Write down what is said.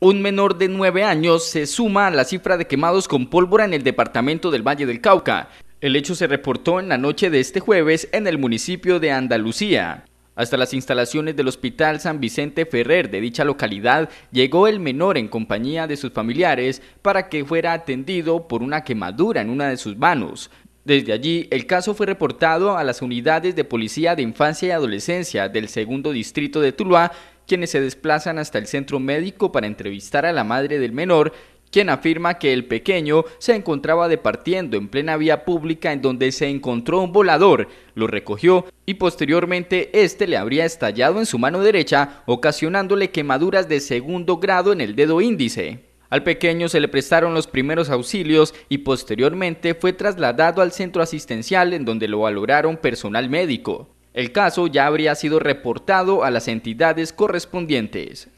Un menor de 9 años se suma a la cifra de quemados con pólvora en el departamento del Valle del Cauca. El hecho se reportó en la noche de este jueves en el municipio de Andalucía. Hasta las instalaciones del Hospital San Vicente Ferrer de dicha localidad llegó el menor en compañía de sus familiares para que fuera atendido por una quemadura en una de sus manos. Desde allí, el caso fue reportado a las unidades de policía de infancia y adolescencia del segundo distrito de Tuluá quienes se desplazan hasta el centro médico para entrevistar a la madre del menor, quien afirma que el pequeño se encontraba departiendo en plena vía pública en donde se encontró un volador, lo recogió y posteriormente este le habría estallado en su mano derecha, ocasionándole quemaduras de segundo grado en el dedo índice. Al pequeño se le prestaron los primeros auxilios y posteriormente fue trasladado al centro asistencial en donde lo valoraron personal médico. El caso ya habría sido reportado a las entidades correspondientes.